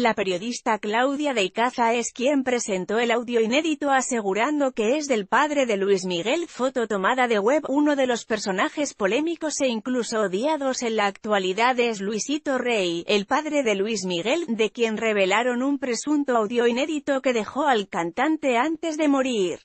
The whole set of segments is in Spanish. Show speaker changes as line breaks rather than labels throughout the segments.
La periodista Claudia de Icaza es quien presentó el audio inédito asegurando que es del padre de Luis Miguel, foto tomada de web. Uno de los personajes polémicos e incluso odiados en la actualidad es Luisito Rey, el padre de Luis Miguel, de quien revelaron un presunto audio inédito que dejó al cantante antes de morir.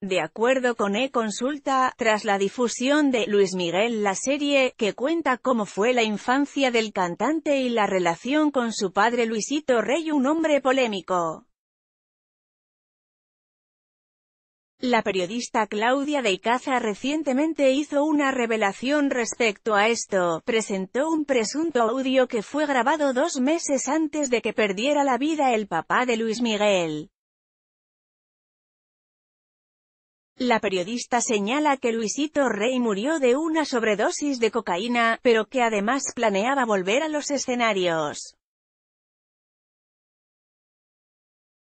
De acuerdo con E-Consulta, tras la difusión de Luis Miguel la serie, que cuenta cómo fue la infancia del cantante y la relación con su padre Luisito Rey un hombre polémico. La periodista Claudia de Icaza recientemente hizo una revelación respecto a esto, presentó un presunto audio que fue grabado dos meses antes de que perdiera la vida el papá de Luis Miguel. La periodista señala que Luisito Rey murió de una sobredosis de cocaína, pero que además planeaba volver a los escenarios.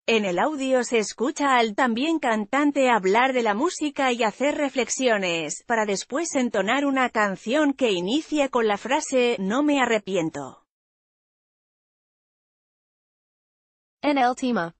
En el audio se escucha al también cantante hablar de la música y hacer reflexiones, para después entonar una canción que inicia
con la frase «No me arrepiento». el tema